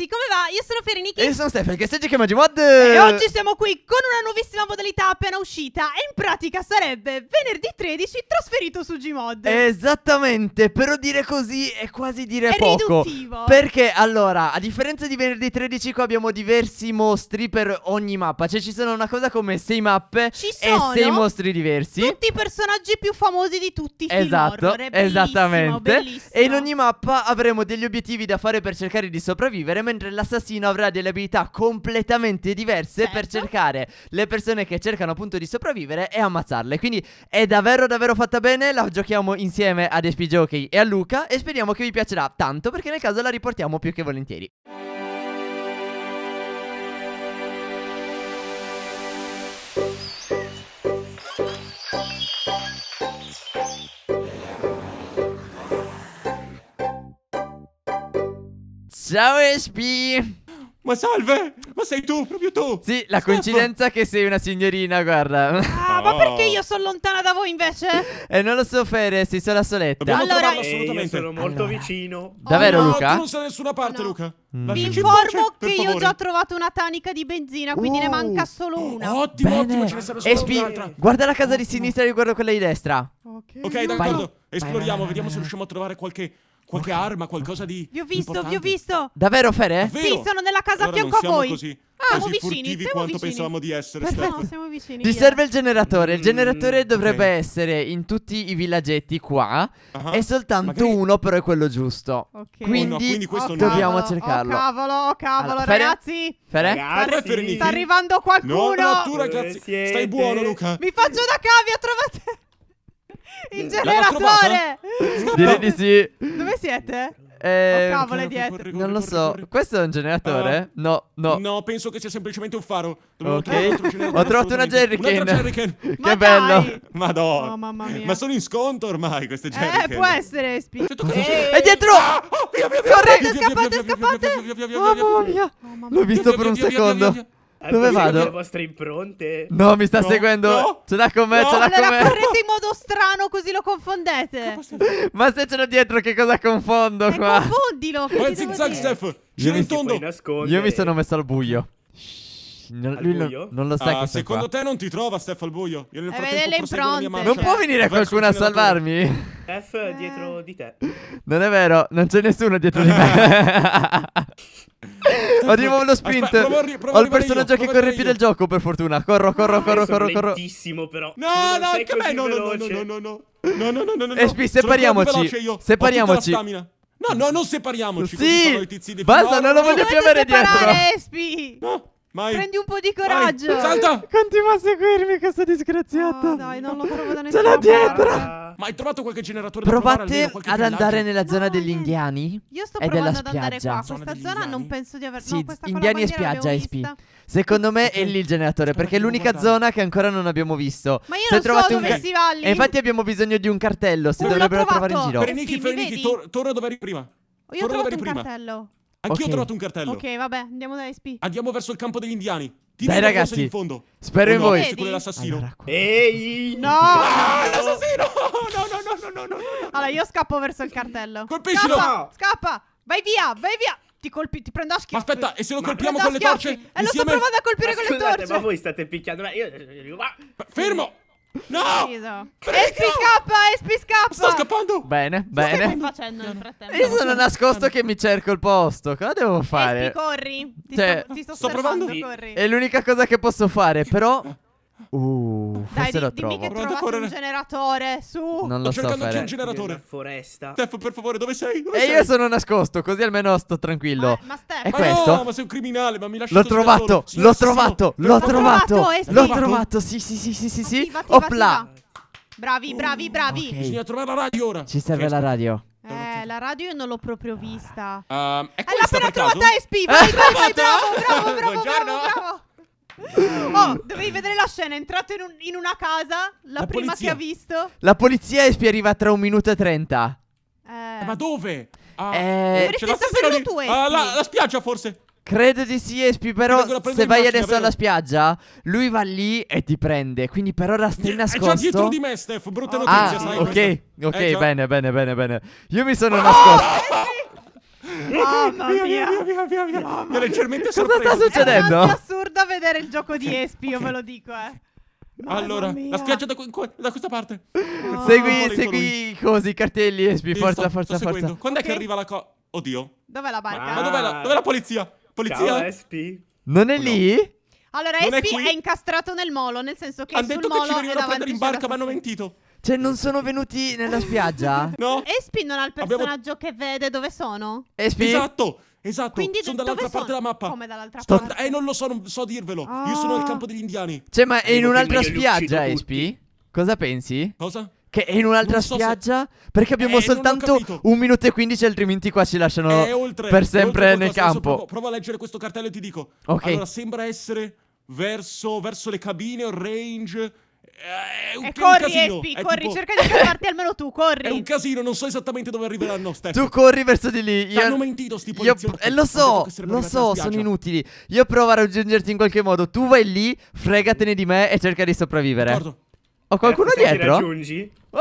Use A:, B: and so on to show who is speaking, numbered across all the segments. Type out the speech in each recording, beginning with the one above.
A: ragazzi, come va? Io sono Ferenichi. E io sono Stefan, che stai Magi Mod. E oggi siamo qui con una nuovissima modalità appena uscita. E in pratica sarebbe venerdì 13 trasferito su Gmod.
B: Esattamente, però dire così è quasi dire è poco. Riduttivo. Perché allora, a differenza di venerdì 13, qua abbiamo diversi mostri per ogni mappa. Cioè, ci sono una cosa come 6 mappe ci e 6 mostri diversi. Tutti
A: i personaggi più famosi di tutti. Esatto, bellissimo, esattamente.
B: Bellissimo. E in ogni mappa avremo degli obiettivi da fare per cercare di sopravvivere mentre l'assassino avrà delle abilità completamente diverse certo. per cercare le persone che cercano appunto di sopravvivere e ammazzarle. Quindi è davvero davvero fatta bene, la giochiamo insieme ad Espi Jockey e a Luca e speriamo che vi piacerà tanto perché nel caso la riportiamo più che volentieri. Ciao Espi! Ma salve! Ma sei tu, proprio tu! Sì, la Steph. coincidenza che sei una signorina, guarda. Ah, oh. ma perché io
A: sono lontana da voi invece?
B: eh, non lo so, Fere, sei solo sola soletta. allora, eh, assolutamente. sono molto allora.
C: vicino. Davvero,
B: oh, no, Luca? No, non sei
A: da nessuna parte, no. Luca.
B: Mm. Vi informo che io ho già
A: trovato una tanica di benzina, quindi uh. ne oh. manca solo oh, una. Ottimo, Bene. ottimo, ce ne sarà solo Espi, un'altra.
B: Guarda la casa ottimo. di sinistra riguardo quella di destra.
A: Ok, okay d'accordo. Esploriamo, vai, vai, vai, vediamo
C: se riusciamo a trovare qualche qualche arma, qualcosa di. Vi ho visto, importante. vi ho
A: visto. Davvero, Fere? Davvero? Sì, sono nella casa allora a fianco a voi. Così, ah, così siamo vicini. Siamo quanto vicini. pensavamo
B: di essere. Perfetto. No,
A: siamo vicini. Vi serve il
B: generatore. Il generatore mm, dovrebbe okay. essere in tutti i villaggetti qua. Uh-huh. E soltanto Magari... uno, però è quello giusto. Okay. Quindi, oh, no, quindi oh, dobbiamo cavolo, cercarlo. Oh,
A: cavolo, oh, cavolo, allora, ragazzi. Fere? Fere? Sta arrivando qualcuno. No, no, tu, ragazzi. Stai buono, Luca. Mi faccio da cavia, trovate. Il generatore!
B: Direi di sì.
A: Dove siete?
B: Eh, oh, cavolo, è dietro. Corri, corri, non lo corri, so. Questo è un generatore? Uh, no, no. No, penso che sia semplicemente un faro. Dovevo ok. Ho trovato una jerrycan. jerrycan. che Ma
C: bello. Madonna. Oh, mamma mia. Ma sono in sconto ormai queste
A: jerrycan. Eh, può essere. Spi- eh. È dietro. Ah, oh, via, via, via. Correte, scappate, scappate. Oh, mamma mia. L'ho visto per un secondo. Dove vado? Le
C: vostre impronte. No, mi sta no, seguendo.
B: No, ce l'ha con me, no, ce l'ha allora con me. Allora correte
A: in modo strano così lo confondete.
B: Ma se ce l'ho dietro che cosa confondo eh, qua?
A: Confondilo. Poi zig zag Steph. Io mi
B: sono messo al buio. Non, lui non, non, lo sa ah, che Secondo te
C: non ti trova Steph al buio? Io nel eh, frattempo eh, impronte. Cioè. Non può venire qualcuno a salvarmi?
A: Steph eh. dietro di te.
B: Non è vero, non c'è nessuno dietro di me.
A: Arrivo allo sprint. Aspetta, Ho il personaggio io, che
B: corre più del gioco, per fortuna. Corro, corro,
C: ah, corro, corro, corro. Lentissimo, però. No, no, anche me. No, no, no, no, no. No, no, no, no, no. Espi, separiamoci. Separiamoci. No, no, non separiamoci. Sì. Basta, non lo voglio più avere
A: dietro. No. Mai. Prendi un po' di coraggio. Mai. Salta. Continua a seguirmi questo disgraziato. No, dai, non lo trovo da nessuno. Ce l'ho
C: dietro. Ma hai trovato qualche generatore
A: Provate da Provate ad andare nella
B: zona no, degli indiani. Io sto provando ad andare qua. Zona
A: questa zona indiani? non penso di aver Sì, no, indiani e spiaggia SP.
B: Secondo me okay. è lì il generatore perché è l'unica zona che ancora non abbiamo visto. Ma io Se non trovate so un dove si va lì. E infatti abbiamo bisogno di un cartello, si dovrebbero
C: trovare in giro. Ferenichi, Ferenichi, torna dove eri prima.
A: Io ho trovato un cartello. Anch'io okay. ho trovato un cartello. Ok, vabbè, andiamo da SP.
C: Andiamo verso il campo degli indiani. Ti Dai ragazzi, in fondo. spero in voi. quello Allora, Ehi!
A: No! Ah, no! l'assassino! No, no, no, no, no, no. Allora, io scappo verso il cartello. Colpiscilo! Scappa! scappa. Vai via, vai via! Ti, colpi, ti prendo a schiaffi. Ma aspetta, e se lo ma colpiamo con le torce? E eh, lo sto provando a colpire ma con scusate, le torce. Ma voi
C: state picchiando. Ma io.
A: Fermo! No! Espi scappa, Espi scappa! Sto scappando!
B: Bene, bene. Che stai
A: facendo nel frattempo? Io sono nascosto
B: che mi cerco il posto. Cosa devo fare? Espi,
A: corri. Ti cioè, sto, ti sto, sto provando. Corri.
B: È l'unica cosa che posso fare, però... Uh, forse Dai, l'ho di, dimmi trovo. che Provate
A: trovato correre. un generatore, su. Non lo Sto so
B: cercando c'è un generatore.
C: Nella foresta. Steph, per favore, dove sei? Dove
B: E sei? io sono nascosto, così almeno sto tranquillo. Ma- ma Steph- E Ma questo? no, ma sei un criminale, ma mi lasci L'ho trovato, Sì, l'ho assassino. trovato, l'ho L'ho trovato, trovato, l'ho trovato, sì
A: sì sì sì sì
B: sì. Opla,
A: Bravi, bravi, bravi. Bisogna trovare la radio
B: ora. ci serve la radio.
A: Eh, la radio io non l'ho proprio vista.
B: Ehm, è Eh, l'ha appena per caso? trovata SP, vai, vai, vai, bravo, bravo,
A: bravo, bravo, Buongiorno. bravo. Oh, dovevi vedere la scena. È entrato in, un- in una casa, la, La prima che ha visto.
B: La polizia espi arriva tra un minuto e trenta. Eh, eh Ma dove? Ah, Eh, Dovresti c'è la
A: saperlo stessa lì. tu, Ah, la, la spiaggia
B: forse. Credo di sì, Espi, però se vai macchina, adesso prendo. alla spiaggia, lui va lì e ti prende. Quindi per ora stai È già dietro di me, Steph. Brutta ah. notizia, Ah, sai. ok, questa. ok, Eh, bene, bene, bene, bene. Io mi sono oh! nascosto.
A: Oh, via, via, via, via, via, via.
C: No, Mi ha leggermente sorpreso. Cosa sta
A: succedendo? È assurdo vedere il gioco di Espi, io ve lo dico, eh. Mamma allora, mia. la spiaggia da, da, questa parte. No. Oh. Segui, segui così i cartelli Espi, forza, sto, forza, sto forza. Seguendo. Quando okay. è che arriva la co... Oddio. Dov'è la barca? Ma dov'è la, dov'è la
B: polizia? Polizia? Ciao, Espi. Non è lì?
A: Allora, Espi è, è, incastrato nel molo, nel senso che hanno detto che ci venivano a prendere in
B: barca, ma hanno mentito. Cioè, non sono venuti nella spiaggia? No.
A: Espi non ha il Abbiamo- personaggio che vede dove sono? Espi?
B: Esatto, esatto. Quindi
A: sono dall'altra parte sono? della mappa. Come dall'altra
C: Sto- parte? Eh, non lo so, non so dirvelo. Io sono nel ah. campo degli indiani. Cioè, ma è in un'altra spiaggia,
B: Espi? Cosa pensi? Cosa? Che è in un'altra Non so se- spiaggia? Perché abbiamo Eh, soltanto un minuto e quindici, altrimenti qua ci lasciano è eh, oltre. per sempre oltre nel qualcosa. Adesso campo. Provo, provo
C: a leggere questo cartello e ti dico. Ok. Allora, sembra essere verso, verso le cabine, o range.
B: Eh, è un, e eh,
A: corri, un casino. Espi, è corri, tipo... cerca di fermarti almeno tu, corri. È un
C: casino, non so esattamente dove arriveranno, Stefano. Tu
B: corri verso di lì. Io... Hanno mentito sti poliziotti. Io... Eh, lo so, lo so, sono inutili. Io provo a raggiungerti in qualche modo. Tu vai lì, fregatene di me e cerca di sopravvivere. D'accordo. Ho qualcuno eh, dietro? Mi
A: raggiungi? Ah!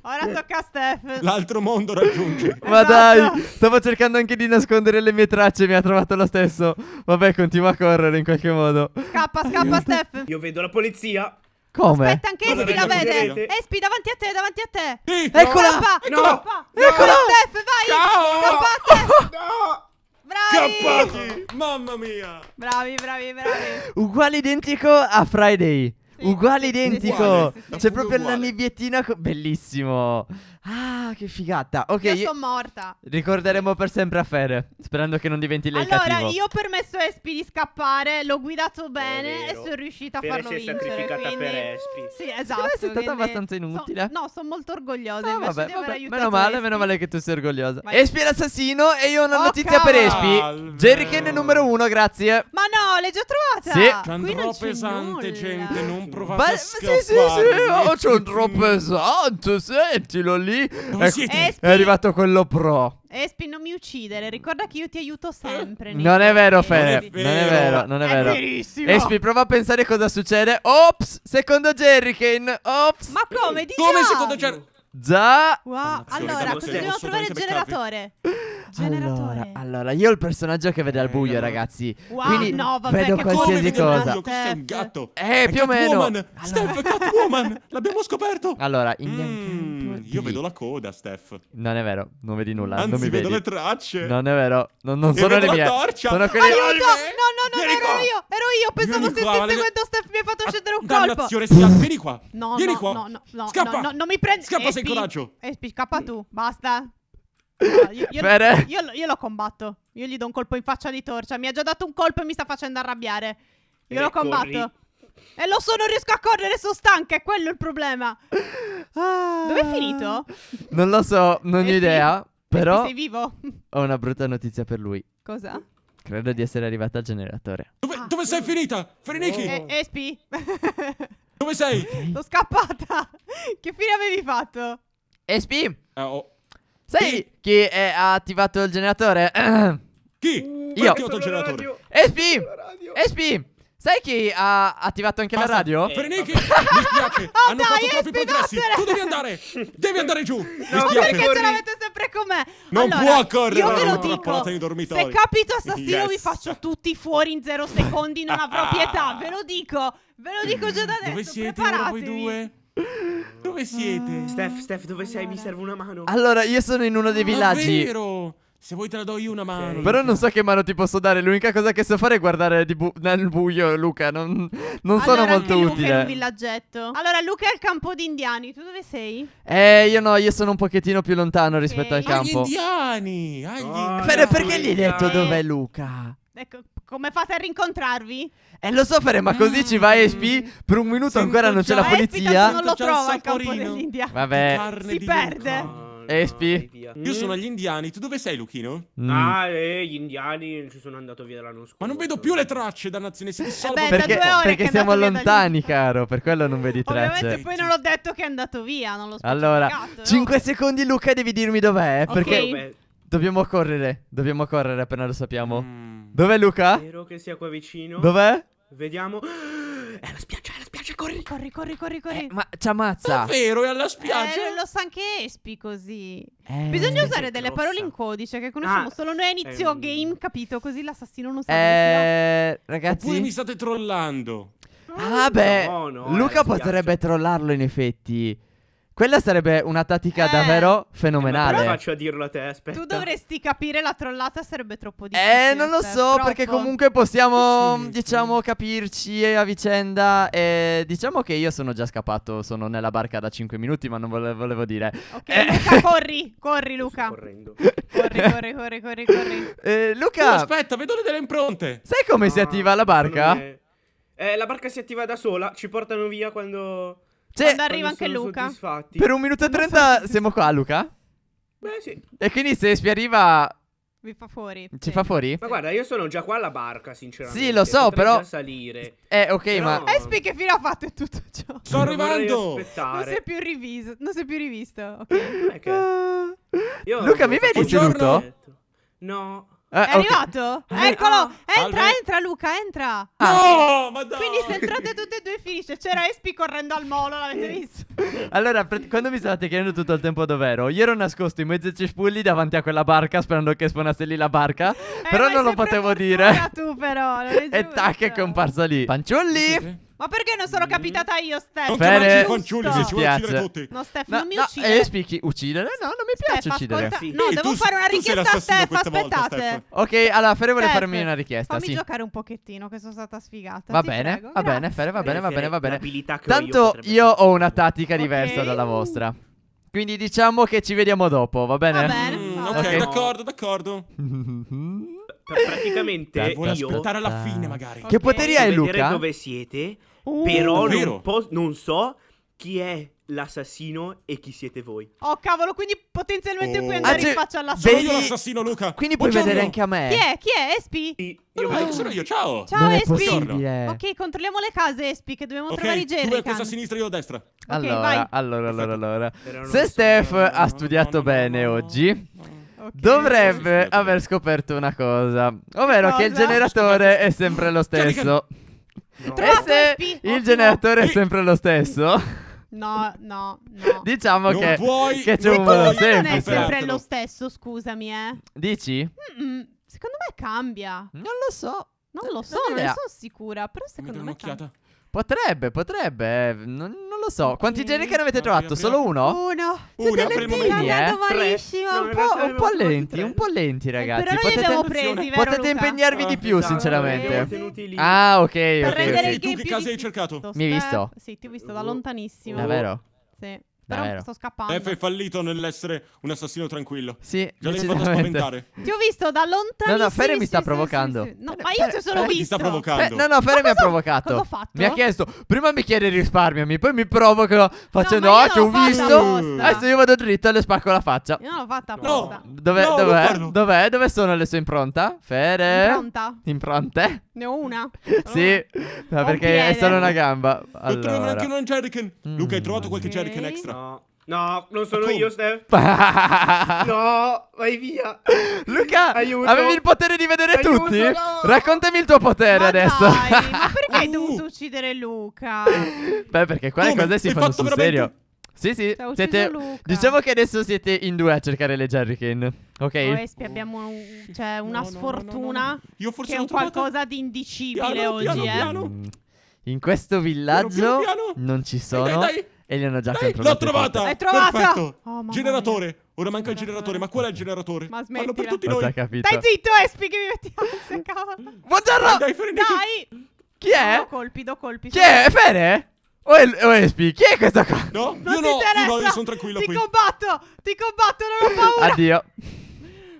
A: Ora tocca a Steph.
B: L'altro mondo raggiunge. Ma esatto. dai, stavo cercando anche di nascondere le mie tracce. Mi ha trovato lo stesso. Vabbè, continua a correre in qualche modo.
A: Scappa, scappa, Steph. Io vedo la polizia. Come? Aspetta, anche Espi la vede. Espi, davanti a te, davanti a te. Eccola! Scappa, No. scappa. No. Eccola. Steph, vai. Ciao. No! Bravi. Scappati! Mamma mia! Bravi, bravi, bravi.
B: Uguale identico a Friday. Uguale identico. sì, sì, sì. C'è proprio la nibbiettina. co- Bellissimo. Ah, che figata. Ok. Io, io
A: sono morta.
B: Ricorderemo per sempre a Fere. Sperando che non diventi lei allora, cattivo. Allora, io
A: ho permesso a Espi di scappare. L'ho guidato bene e sono riuscita Fere a farlo vincere. Fere si è sacrificata quindi... per Espi. Sì, esatto. Sì, è stata abbastanza inutile. So, no, sono molto orgogliosa. Ah, vabbè, vabbè. Meno male, Espi.
B: meno male che tu sei orgogliosa. Vai. Espi è
A: l'assassino e io ho una oh, notizia cavolo. per Espi.
B: Jerry Ken numero uno, grazie.
A: Ma no, l'hai già trovata.
B: Sì. C'andrò pesante,
C: nulla. gente. Non provate
A: a
B: scappare. Sì, sì, sì. Oh, pesante. Sentilo lì lì è, ecco. è arrivato quello pro.
A: Espi, non mi uccidere. Ricorda che io ti aiuto sempre. Nico. Non è vero, Fede. Non è vero, non è, È vero. verissimo. Espi,
B: prova a pensare cosa succede. Ops, secondo Jerry Jerrycane. Ops. Ma come? Di Come già? secondo Jerry? Già.
A: Wow. Allora, Devo- dobbiamo trovare il generatore.
B: Generatore. Allora, allora, io ho il personaggio che vede al eh, buio, ragazzi. Wow, Quindi no, vabbè, vedo che qualsiasi cosa. Questo è un gatto. Eh, È più o meno. Catwoman. Allora- Steph
C: è Catwoman. L'abbiamo scoperto.
B: Allora, Indian Mm. Io
C: vedo la coda, Steph.
B: Non è vero, non vedi nulla. Anzi, non mi vedo vedi. le tracce. Non è vero, non, non sono
C: le mie. Torcia. Sono quelle... Aiuto! No, no,
A: no, Vieni ero qua. io, ero io. Pensavo Vieni stessi qua, seguendo
B: Steph, mi ha
C: fatto ah,
A: scendere un colpo. Sia. Vieni qua. No, Vieni no, qua. No, no, no, Scappa. No, no, non mi prendi. Scappa Espi. sei coraggio. Espi, scappa tu, basta. No, io, io, io, io lo combatto. Io gli do un colpo in faccia di torcia. Mi ha già dato un colpo e mi sta facendo arrabbiare. Io e lo combatto. Corri. E lo so, non riesco a correre, sono stanca, è quello il problema. Ah. Dove è finito?
B: Non lo so, non ho idea. Però sei vivo? ho una brutta notizia per lui. Cosa? Credo di essere arrivata al generatore.
A: Dove, ah, dove sei finita? Freniki! Oh. Espi! dove sei? Okay. Sono scappata! Che fine avevi fatto?
B: Espi! Uh, oh. Sai chi? chi è, ha attivato il generatore? Chi? Io! Ho attivato il generatore. Espi! Espi! Sai chi ha attivato anche Basta. la radio? Eh. mi spiace. oh, Hanno dai, fatto troppi progressi. Tu devi andare. Devi andare
C: giù.
A: No, mi perché ce l'avete sempre con me? Non allora, può correre. Io ve lo dico. Se capito assassino yes. vi faccio tutti fuori in zero secondi. Non avrò pietà. Ve lo dico. Ve lo dico già da adesso. Dove siete ora voi due? Dove siete? Steph, Steph, dove sei?
C: Mi serve una mano. Allora, io sono in uno dei villaggi. Davvero? Se vuoi te la do io una mano. Okay. Però non so
B: che mano ti posso dare. L'unica cosa che so fare è guardare bu nel buio, Luca. Non, non allora, sono molto Luca utile. Luca è un
A: villaggetto. Allora, Luca è il campo di indiani. Tu dove sei?
B: Eh, io no, io sono un pochettino più lontano okay. rispetto al campo. Agli
A: indiani! Agli oh, indiani. Però perché gli hai detto dov'è
B: Luca?
A: Ecco, come fate a rincontrarvi?
B: Eh lo so fare, ma così mm. ci va SP Per un minuto Sento ancora non c'è la polizia Ma non lo
A: trova il campo indiani. Vabbè Si perde
C: Espi. Eh, no, Io mm. sono agli indiani. Tu dove sei, Luchino? Mm. Ah, eh, gli indiani ci sono andato via l'anno scorso. Ma non vedo più le tracce, dannazione. Si dissolvo eh beh,
B: perché, perché siamo lontani, caro. Per quello non vedi tracce. Ovviamente
A: poi non ho detto che è andato via. Non l'ho
B: Allora, no? 5 secondi, Luca, devi dirmi dov'è. Okay. Perché dobbiamo correre. Dobbiamo correre appena lo sappiamo. Mm. Dov'è Luca? Spero che sia qua vicino. Dov'è?
A: Vediamo. È la spiaggia spiaggia, corri. Corri, corri, corri, corri. Eh, ma
B: ci ammazza. Davvero, vero, è alla spiaggia. Eh, non
A: lo sa anche Espi così. Eh, Bisogna usare delle grossa. parole in codice che conosciamo ah, solo noi a inizio ehm. game, capito? Così l'assassino non sa. Eh, ragazzi. Oppure mi
C: state trollando.
A: Ah, beh, no, no, Luca eh, potrebbe
B: trollarlo in effetti. Quella sarebbe una tattica Eh. davvero eh, fenomenale. Come faccio
A: a dirlo a te? Aspetta. Tu dovresti capire la trollata sarebbe troppo eh,
B: difficile. Eh, non lo cioè, so, Steph, perché comunque possiamo, Sì, sì. Mm, diciamo, capirci a vicenda. E diciamo che io sono già scappato, sono nella barca da 5 minuti, ma non vole- volevo dire. Ok, Eh.
A: Luca, corri, corri Luca. Sto correndo. Corri, corri, corri, corri, corri. Eh, Oh, Luca, aspetta, vedo le delle impronte.
B: sai come si attiva la barca?
A: Eh, la barca si attiva da sola, ci portano via quando... Cioè, Quando arriva anche Luca.
B: Per un minuto e trenta siamo qua, Luca? Beh, sì. E quindi se Espi arriva...
A: Vi fa fuori. Ci sì. fa fuori? Ma guarda, io sono già qua alla barca, sinceramente. Sì, lo so, Potrei però... salire. Eh, ok, però... ma... Espi eh, che fine ha fatto in tutto ciò? Sto arrivando! Non si è più rivisto. Non si è più rivisto. Ok. Eh, ah. okay. Luca, mi vedi seduto? No. Eh, è okay. arrivato? Eccolo! Ah. Entra, Alve... entra Luca, entra! Ah. No, madonna! Quindi se entrate tutte e due finisce. C'era Espi correndo al molo, l'avete visto?
B: allora, quando mi stavate chiedendo tutto il tempo dov'ero, io ero nascosto in mezzo ai cespugli davanti a quella barca sperando che suonasse lì la barca, eh, però non lo potevo dire. tu però, E tac è comparsa lì. Panciulli!
A: Ma perché non sono capitata io, Steph? Non Fere, fanciulli, mi piace. tutti. No, Steph, no, non mi no, e Eh,
B: spicchi, uccidere?
A: No, non mi piace Steph, uccidere. Ascolta... Sì. No, devo tu, fare una richiesta a Steph, aspettate. Volta, Steph. Ok, allora
B: Fere vuole Steph, farmi una richiesta, fammi sì. giocare
A: un pochettino che sono stata sfigata. Va bene,
B: prego, va grazie. bene, Fere, va bene, va bene, va bene. Tanto io ho una tattica diversa dalla vostra. Quindi diciamo che ci vediamo dopo, va bene? Va bene. Mm, ok, d'accordo,
C: d'accordo.
B: Cioè, praticamente Dai, vuole io... aspettare alla fine ah. magari. Che okay. poteri hai Luca? Vedere dove
A: siete, uh, però non, po- non so chi è l'assassino e chi siete voi. Oh cavolo, quindi potenzialmente oh. puoi andare ah, in faccia all'assassino. Vedi... l'assassino
C: Luca. Quindi puoi Buongiorno. vedere anche
B: a me. Chi
A: è? Chi è? Espi? Sì, io oh. sono io. Ciao. Ciao Espi. Ok, controlliamo le case Espi che dobbiamo okay, trovare i generi Tu vai a
C: sinistra io a destra. Okay, allora, vai. allora, allora,
B: allora. Se Steph no, ha studiato no, no, bene oggi dovrebbe aver scoperto una cosa, ovvero che, che il generatore è sempre lo stesso. No.
A: E se il generatore è
B: sempre lo stesso...
A: No, no, no.
B: Diciamo non che, vuoi, che c'è un modo semplice. Non è sempre lo
A: stesso, scusami, eh. Dici? Mm-mm. Secondo me cambia. Non lo so. Non lo so, non, ne sono sicura, però secondo Mi me... Cambia. Potrebbe,
B: potrebbe. Eh, non, non lo so. Quanti generiche ne avete trovato? Solo uno?
A: Uno. Uno. Siete lentini, eh? No, un, po', un
B: po' lenti, un po' lenti, ragazzi. Però potete, abbiamo presi, vero, potete impegnarvi di più, ah, sinceramente. Ah, ok. Per ok. ok. rendere il tu game
A: che casa hai cercato? Mi hai visto? Sì, ti ho visto da lontanissimo. Davvero? Sì. Però Davvero. sto scappando. Eh, F è
C: fallito nell'essere un assassino tranquillo. Sì, Già l'hai fatto spaventare.
A: Ti ho visto da lontano. No, no, Fere mi sta
B: provocando.
A: No, ma io ti ho solo Ti visto. sta Eh, provocando. no, no, Fere mi ha provocato. cosa ho fatto? Mi ha
B: chiesto, prima mi chiede risparmiami, poi mi provoca facendo, ma io ah, ti ho visto. Adesso io vado dritto e le spacco la faccia. Io
A: non l'ho fatta No.
B: Dov'è, No, dov'è, dov'è, dove sono le sue impronte? Fere? Pronta? Impronte? Ne ho una. sì, Ma perché è solo una gamba. Non troviamo Allora. neanche
C: un jerrycan. Luca, hai trovato qualche Ok. extra? No. No,
B: non sono Com- io, Steph.
A: no, vai via. Luca, Aiuto. avevi il
B: potere di vedere Aiuto, tutti? No. Raccontami il tuo potere ma adesso. Dai,
A: ma perché hai dovuto uh. uccidere Luca?
B: Beh, perché qua le cose si fanno sul veramente... serio.
A: Sì, sì, siete...
B: diciamo che adesso siete in due a cercare le Jerrycan. Ok. Noi
A: oh, abbiamo cioè, una no, sfortuna. No, io forse che è un trovata... qualcosa di indicibile piano, oggi, piano, eh. Piano.
B: Mm. In questo villaggio non ci sono. Eh, dai, dai, dai. E li hanno già Dai, L'ho trovata! L'hai trovata!
A: Oh, generatore!
C: Mia. Ora manca il generatore, ma qual è il generatore? Ma smettila. Fallo per tutti noi. Dai
A: zitto, Espi, che mi mettiamo in cavolo. Buongiorno! Dai, dai, Ferine, dai! Chi è? Do colpi, do colpi. Chi è?
B: Fere? O, el- o Espi? Chi è questa qua?
A: No, non io no, io no, io sono tranquillo ti qui. Ti combatto, ti combatto, non ho paura. Addio.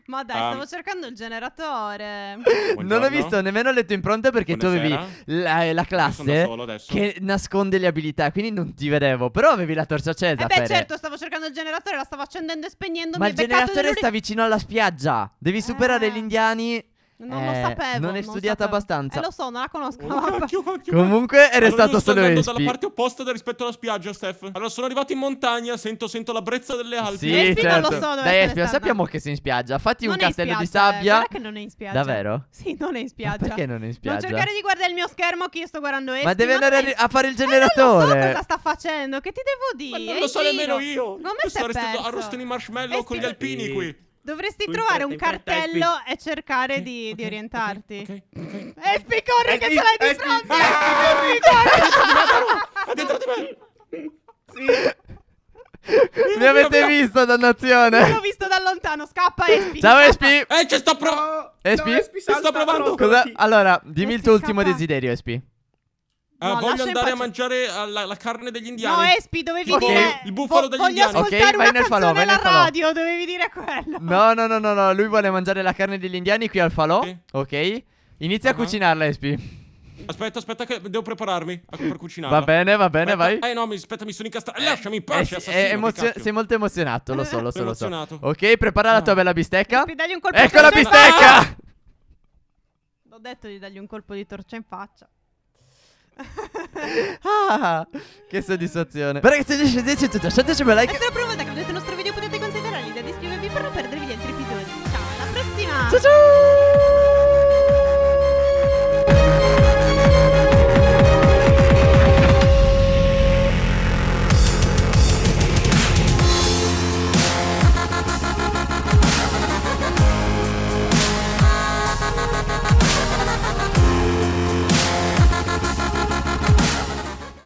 A: Ma dai, ehm, stavo cercando il generatore. Buongiorno. Non ho visto
B: nemmeno le tue impronte perché Buonasera. tu avevi la, eh, la classe che nasconde le abilità, quindi non ti vedevo. Però avevi la torcia accesa. Eh beh, Fere. certo,
A: stavo cercando il generatore, la stavo accendendo e spegnendo. Ma il generatore sta
B: vicino alla spiaggia. Devi superare eh. gli indiani non lo eh, sapevo. Non è studiata sapevo. abbastanza. Eh, lo so,
A: non la conosco. Oh, vabbè. cacchio, Comunque era Allora, stato io sto
B: solo dalla parte
C: opposta rispetto alla spiaggia, Steph. Allora sono arrivato in montagna, sento, sento la brezza delle Alpi. Sì,
B: Espi non lo certo. so Dai, essere Espi, sappiamo che sei in spiaggia. Fatti Non un castello di spiaggia, eh, sabbia. guarda che
A: non è in spiaggia. Davvero? Sì, non è in Ma spiaggia. Perché non è in Non spiaggia? cercare di guardare il mio schermo che io sto guardando Espi. Ma deve andare a ri- a fare il eh, generatore. non so cosa sta facendo, che ti devo Ma dire? non lo so nemmeno io. Come io sei sto arrestando- i marshmallow con
C: gli alpini qui.
A: Dovresti in trovare un cartello e cercare okay, di, okay, di, orientarti. Okay, okay, okay. Espi, corri, che ce l'hai di fronte! Espi, corri! Ha dentro di me! Sì. Mi avete visto,
B: dannazione! L'ho
A: visto da lontano, scappa Espi! Ciao Espi! Eh, ci sto provando!
B: Espi? No, sto provando! Allora, dimmi il tuo ultimo desiderio, Espi.
A: Ah, no, voglio andare a
C: mangiare alla- la carne degli indiani. No, Espi,
A: dovevi Tipo dire... il buffalo degli voglio indiani. ascoltare Ok, vai una nel falò, canzone vai alla radio, dovevi dire quello.
B: No, no, no, no, no, lui vuole mangiare la carne degli indiani qui al falò. Sì. Ok. Inizia a ah. cucinarla, Espi.
C: Aspetta, aspetta, che
B: devo prepararmi per cucinare. Va bene, va bene, vai.
C: Eh no, mi, aspetta, mi sono incastrato. Eh, lasciami in pace, eh, sì, è assassino. emozio- sei
B: molto emozionato, lo so, lo so, Sono lo so. emozionato. Ok, prepara la ah. tua bella bistecca. Espi, dagli un colpo di ecco la bistecca! faccia.
A: L'ho detto di dargli un colpo di torcia in faccia.
B: ah, che soddisfazione. Beh, ragazzi, 10 10 tutto. lasciateci un like. E se la prima volta che
A: vedete il nostro video potete considerare l'idea di iscrivervi per non perdervi gli altri episodi. Ciao, alla prossima. Ciao ciao.